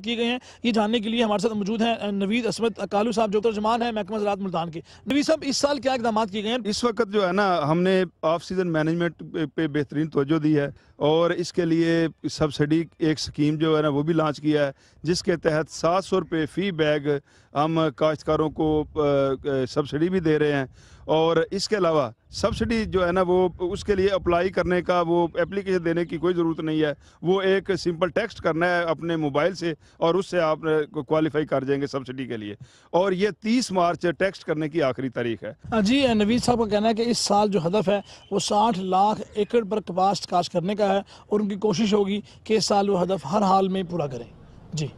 किए गए हैं ये जानने के लिए हमारे साथ मौजूद हैं नवीद असमत कालू साहब जो तर्जमान है महकमा ज़रात मुल्तान के नवीद साहब इस साल क्या इकदाम किए गए हैं इस वक्त जो है ना हमने ऑफ सीज़न मैनेजमेंट पे बेहतरीन तोजो दी है और इसके लिए सब्सिडी एक स्कीम जो है ना वो भी लॉन्च किया है जिसके तहत सात सौ रुपये फ़ी बैग हम काश्तकारों को सब्सिडी भी दे रहे हैं और इसके अलावा सब्सिडी जो है ना वो उसके लिए अप्लाई करने का वो एप्लीकेशन देने की कोई ज़रूरत नहीं है वो एक सिंपल टेक्स्ट करना है अपने मोबाइल से और उससे आप क्वालिफाई कर जाएंगे सब्सिडी के लिए और ये 30 मार्च टेक्स्ट करने की आखिरी तारीख है हाँ जी नवीद साहब का कहना है कि इस साल जो हदफ है वो साठ लाख एकड़ पर कपास्ट काश करने का है और उनकी कोशिश होगी कि इस साल वो हदफ हर हाल में पूरा करें जी